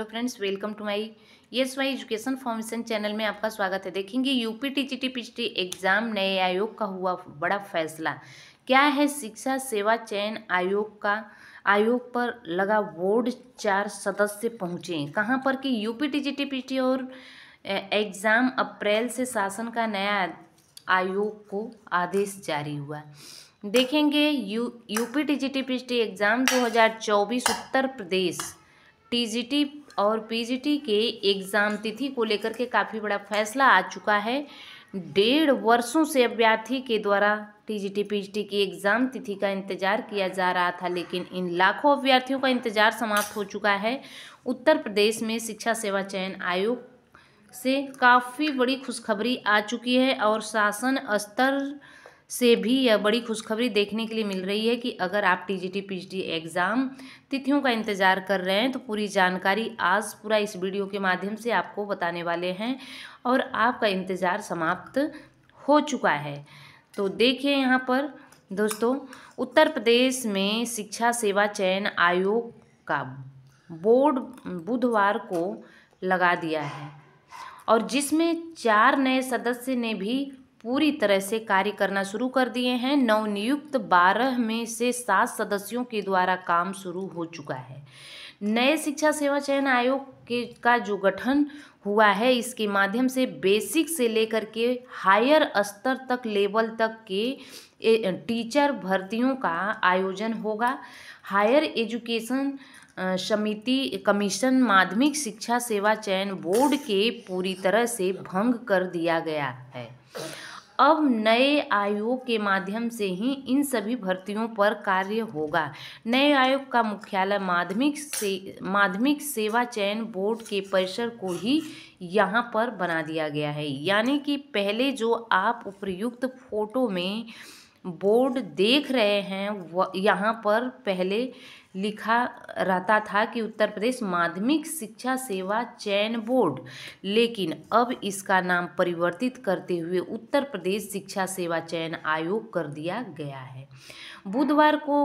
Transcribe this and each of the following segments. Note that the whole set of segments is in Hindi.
hello friends welcome to my yes Y education formation channel में आपका स्वागत है देखेंगे यूपी टी टी एग्जाम नए आयोग का हुआ बड़ा फैसला क्या है शिक्षा सेवा चयन आयोग का आयोग पर लगा वोड चार सदस्य पहुंचे कहां पर कि यूपी टी टी और एग्ज़ाम अप्रैल से शासन का नया आयोग को आदेश जारी हुआ देखेंगे U UP T G T P exam 2024 Uttar Pradesh T T और पीजीटी के एग्ज़ाम तिथि को लेकर के काफ़ी बड़ा फैसला आ चुका है डेढ़ वर्षों से अभ्यर्थी के द्वारा टीजीटी पीजीटी की एग्ज़ाम तिथि का इंतजार किया जा रहा था लेकिन इन लाखों अभ्यर्थियों का इंतजार समाप्त हो चुका है उत्तर प्रदेश में शिक्षा सेवा चयन आयोग से काफ़ी बड़ी खुशखबरी आ चुकी है और शासन स्तर से भी यह बड़ी खुशखबरी देखने के लिए मिल रही है कि अगर आप टीजीटी पीजीटी एग्ज़ाम तिथियों का इंतज़ार कर रहे हैं तो पूरी जानकारी आज पूरा इस वीडियो के माध्यम से आपको बताने वाले हैं और आपका इंतज़ार समाप्त हो चुका है तो देखिए यहाँ पर दोस्तों उत्तर प्रदेश में शिक्षा सेवा चयन आयोग का बोर्ड बुधवार को लगा दिया है और जिसमें चार नए सदस्य ने भी पूरी तरह से कार्य करना शुरू कर दिए हैं नवनियुक्त बारह में से सात सदस्यों के द्वारा काम शुरू हो चुका है नए शिक्षा सेवा चयन आयोग के का जो गठन हुआ है इसके माध्यम से बेसिक से लेकर के हायर स्तर तक लेवल तक के टीचर भर्तियों का आयोजन होगा हायर एजुकेशन समिति कमीशन माध्यमिक शिक्षा सेवा चयन बोर्ड के पूरी तरह से भंग कर दिया गया है अब नए आयोग के माध्यम से ही इन सभी भर्तियों पर कार्य होगा नए आयोग का मुख्यालय माध्यमिक से माध्यमिक सेवा चयन बोर्ड के परिसर को ही यहाँ पर बना दिया गया है यानी कि पहले जो आप उपयुक्त फोटो में बोर्ड देख रहे हैं वह यहाँ पर पहले लिखा रहता था कि उत्तर प्रदेश माध्यमिक शिक्षा सेवा चयन बोर्ड लेकिन अब इसका नाम परिवर्तित करते हुए उत्तर प्रदेश शिक्षा सेवा चयन आयोग कर दिया गया है बुधवार को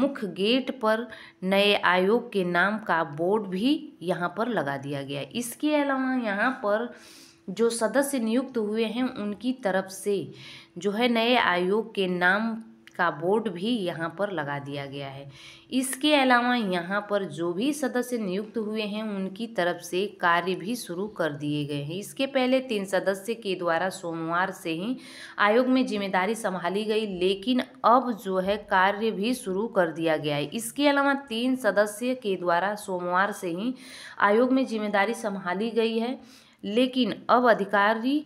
मुख्य गेट पर नए आयोग के नाम का बोर्ड भी यहाँ पर लगा दिया गया इसके अलावा यहाँ पर जो सदस्य नियुक्त हुए हैं उनकी तरफ से जो है नए आयोग के नाम का बोर्ड भी यहाँ पर लगा दिया गया है इसके अलावा यहाँ पर जो भी सदस्य नियुक्त हुए हैं उनकी तरफ से कार्य भी शुरू कर दिए गए हैं इसके पहले तीन सदस्य के द्वारा सोमवार से ही आयोग में जिम्मेदारी संभाली गई लेकिन अब जो है कार्य भी शुरू कर दिया गया है इसके अलावा तीन सदस्य के द्वारा सोमवार से ही आयोग में जिम्मेदारी संभाली गई है लेकिन अब अधिकारी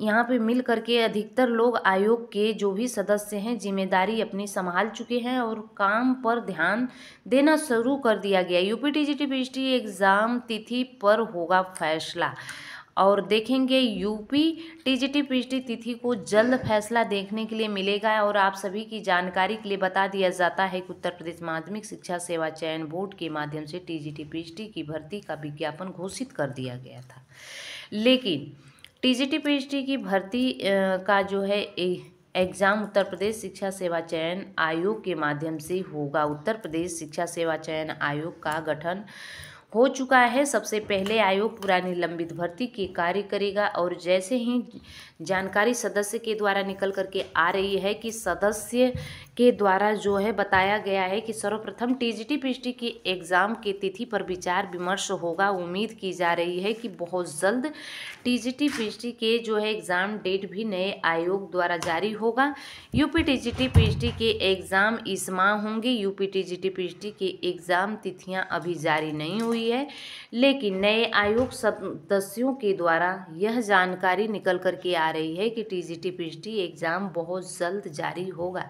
यहाँ पे मिल करके अधिकतर लोग आयोग के जो भी सदस्य हैं जिम्मेदारी अपनी संभाल चुके हैं और काम पर ध्यान देना शुरू कर दिया गया यूपी टीजीटी टी एग्ज़ाम तिथि पर होगा फैसला और देखेंगे यूपी टीजीटी पीएचडी तिथि को जल्द फैसला देखने के लिए मिलेगा और आप सभी की जानकारी के लिए बता दिया जाता है कि उत्तर प्रदेश माध्यमिक शिक्षा सेवा चयन बोर्ड के माध्यम से टीजीटी पीएचडी की भर्ती का विज्ञापन घोषित कर दिया गया था लेकिन टीजीटी पीएचडी की भर्ती का जो है एग्ज़ाम उत्तर प्रदेश शिक्षा सेवा चयन आयोग के माध्यम से होगा उत्तर प्रदेश शिक्षा सेवा चयन आयोग का गठन हो चुका है सबसे पहले आयोग पुरानी लंबित भर्ती के कार्य करेगा और जैसे ही जानकारी सदस्य के द्वारा निकल करके आ रही है कि सदस्य के द्वारा जो है बताया गया है कि सर्वप्रथम टीजीटी पीजीटी के एग्ज़ाम के तिथि पर विचार विमर्श होगा उम्मीद की जा रही है कि बहुत जल्द टीजीटी पीजीटी के जो है एग्ज़ाम डेट भी नए आयोग द्वारा जारी होगा यूपी टीजीटी पीजीटी के एग्ज़ाम इस माह होंगे यूपी टीजीटी पीजीटी के एग्ज़ाम तिथियां अभी जारी नहीं हुई हुई है लेकिन नए आयोग सदस्यों के द्वारा यह जानकारी निकल कर के आ रही है कि टीजीटी पीजीटी एग्ज़ाम बहुत जल्द जारी होगा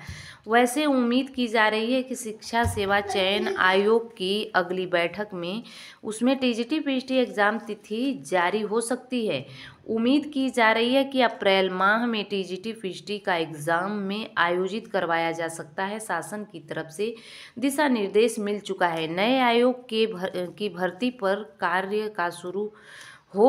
वैसे उम्मीद की जा रही है कि शिक्षा सेवा चयन आयोग की अगली बैठक में उसमें टीजीटी पीजीटी एग्ज़ाम तिथि जारी हो सकती है उम्मीद की जा रही है कि अप्रैल माह में टीजीटी फिशटी का एग्ज़ाम में आयोजित करवाया जा सकता है शासन की तरफ से दिशा निर्देश मिल चुका है नए आयोग के भर, की भर भर्ती पर कार्य का शुरू हो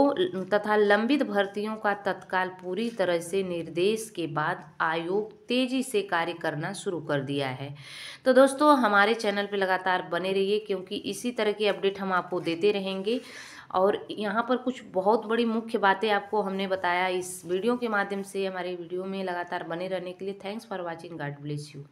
तथा लंबित भर्तियों का तत्काल पूरी तरह से निर्देश के बाद आयोग तेजी से कार्य करना शुरू कर दिया है तो दोस्तों हमारे चैनल पर लगातार बने रहिए क्योंकि इसी तरह की अपडेट हम आपको देते रहेंगे और यहाँ पर कुछ बहुत बड़ी मुख्य बातें आपको हमने बताया इस वीडियो के माध्यम से हमारे वीडियो में लगातार बने रहने के लिए thanks for watching God bless you